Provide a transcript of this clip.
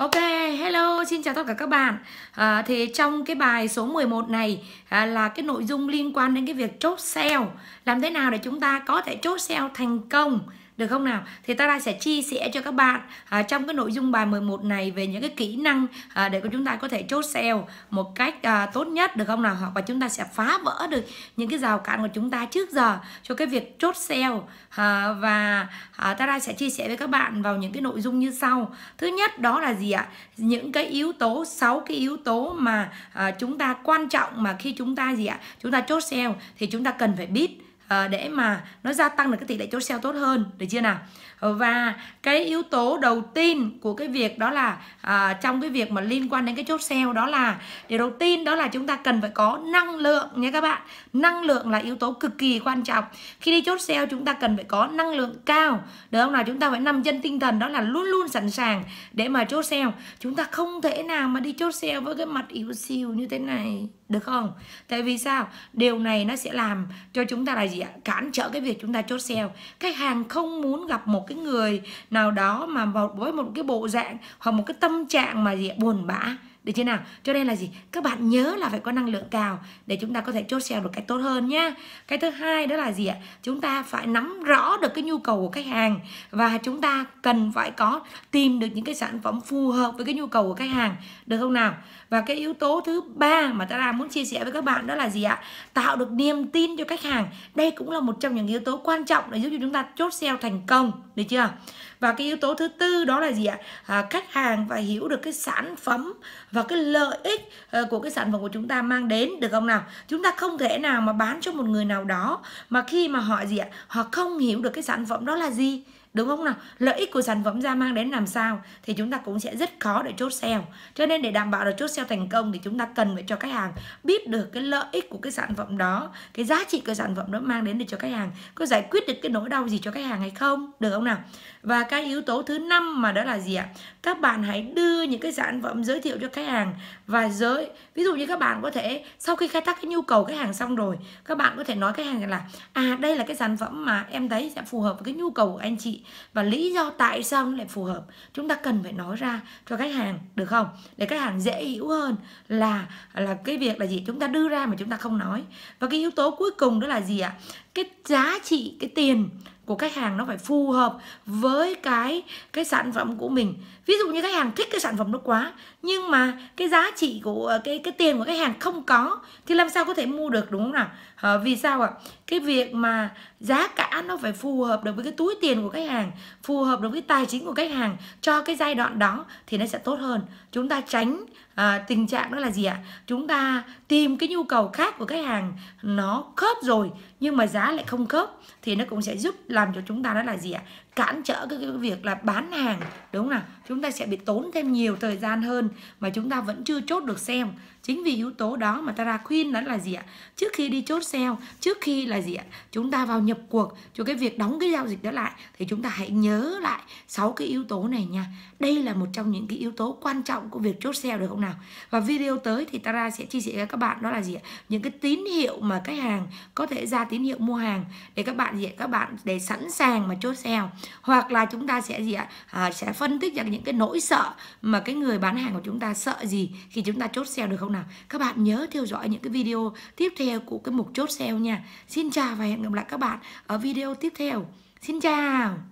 Ok, hello, xin chào tất cả các bạn à, Thì trong cái bài số 11 này à, là cái nội dung liên quan đến cái việc chốt sale Làm thế nào để chúng ta có thể chốt sale thành công được không nào thì Tara sẽ chia sẻ cho các bạn à, trong cái nội dung bài 11 này về những cái kỹ năng à, để chúng ta có thể chốt sale một cách à, tốt nhất được không nào hoặc là chúng ta sẽ phá vỡ được những cái rào cản của chúng ta trước giờ cho cái việc chốt sale à, và à, Tara sẽ chia sẻ với các bạn vào những cái nội dung như sau thứ nhất đó là gì ạ những cái yếu tố sáu cái yếu tố mà à, chúng ta quan trọng mà khi chúng ta gì ạ chúng ta chốt sale thì chúng ta cần phải biết Ờ, để mà nó gia tăng được cái tỷ lệ chốt sale tốt hơn được chưa nào ờ, và cái yếu tố đầu tiên của cái việc đó là à, trong cái việc mà liên quan đến cái chốt sale đó là điều đầu tiên đó là chúng ta cần phải có năng lượng nha các bạn năng lượng là yếu tố cực kỳ quan trọng khi đi chốt sale chúng ta cần phải có năng lượng cao được không nào chúng ta phải nằm chân tinh thần đó là luôn luôn sẵn sàng để mà chốt sale chúng ta không thể nào mà đi chốt sale với cái mặt yếu xìu như thế này được không tại vì sao điều này nó sẽ làm cho chúng ta là gì cản trở cái việc chúng ta chốt sale khách hàng không muốn gặp một cái người nào đó mà vào với một cái bộ dạng hoặc một cái tâm trạng mà gì buồn bã được chưa nào? Cho nên là gì? Các bạn nhớ là phải có năng lượng cao để chúng ta có thể chốt sale được cách tốt hơn nhá. Cái thứ hai đó là gì ạ? Chúng ta phải nắm rõ được cái nhu cầu của khách hàng và chúng ta cần phải có tìm được những cái sản phẩm phù hợp với cái nhu cầu của khách hàng, được không nào? Và cái yếu tố thứ ba mà ta đang muốn chia sẻ với các bạn đó là gì ạ? Tạo được niềm tin cho khách hàng. Đây cũng là một trong những yếu tố quan trọng để giúp cho chúng ta chốt sale thành công, được chưa? Và cái yếu tố thứ tư đó là gì ạ? À, khách hàng phải hiểu được cái sản phẩm và cái lợi ích ờ, của cái sản phẩm của chúng ta mang đến được không nào chúng ta không thể nào mà bán cho một người nào đó mà khi mà họ gì ạ họ không hiểu được cái sản phẩm đó là gì đúng không nào lợi ích của sản phẩm ra mang đến làm sao thì chúng ta cũng sẽ rất khó để chốt sale cho nên để đảm bảo được chốt sale thành công thì chúng ta cần phải cho khách hàng biết được cái lợi ích của cái sản phẩm đó cái giá trị của sản phẩm đó mang đến được cho khách hàng có giải quyết được cái nỗi đau gì cho khách hàng hay không được không nào và cái yếu tố thứ năm mà đó là gì ạ các bạn hãy đưa những cái sản phẩm giới thiệu cho khách hàng và giới ví dụ như các bạn có thể sau khi khai thác cái nhu cầu khách hàng xong rồi các bạn có thể nói khách hàng là à đây là cái sản phẩm mà em thấy sẽ phù hợp với cái nhu cầu của anh chị và lý do tại sao nó lại phù hợp chúng ta cần phải nói ra cho khách hàng được không để khách hàng dễ hiểu hơn là là cái việc là gì chúng ta đưa ra mà chúng ta không nói và cái yếu tố cuối cùng đó là gì ạ cái giá trị cái tiền của khách hàng nó phải phù hợp với cái cái sản phẩm của mình ví dụ như khách hàng thích cái sản phẩm đó quá nhưng mà cái giá trị của ờ, cái cái tiền của khách hàng không có thì làm sao có thể mua được đúng không nào à, vì sao ạ à? cái việc mà giá cả nó phải phù hợp được với cái túi tiền của khách hàng phù hợp được với tài chính của khách hàng cho cái giai đoạn đó thì nó sẽ tốt hơn chúng ta tránh à, tình trạng đó là gì ạ à? chúng ta tìm cái nhu cầu khác của khách hàng nó khớp rồi nhưng mà giá lại không khớp thì nó cũng sẽ giúp làm cho chúng ta đó là gì ạ cản trở cái, cái việc là bán hàng đúng không nào chúng ta sẽ bị tốn thêm nhiều thời gian hơn mà chúng ta vẫn chưa chốt được sale chính vì yếu tố đó mà Tara khuyên đó là gì ạ trước khi đi chốt sale trước khi là gì ạ chúng ta vào nhập cuộc cho cái việc đóng cái giao dịch đó lại thì chúng ta hãy nhớ lại sáu cái yếu tố này nha đây là một trong những cái yếu tố quan trọng của việc chốt sale được không nào và video tới thì Tara sẽ chia sẻ với các bạn đó là gì ạ những cái tín hiệu mà khách hàng có thể ra tín hiệu mua hàng để các bạn gì ạ các bạn để sẵn sàng mà chốt sale hoặc là chúng ta sẽ gì ạ à, sẽ phân tích rằng những cái nỗi sợ mà cái người bán hàng của chúng ta sợ gì khi chúng ta chốt sale được không nào các bạn nhớ theo dõi những cái video tiếp theo của cái mục chốt sale nha xin chào và hẹn gặp lại các bạn ở video tiếp theo xin chào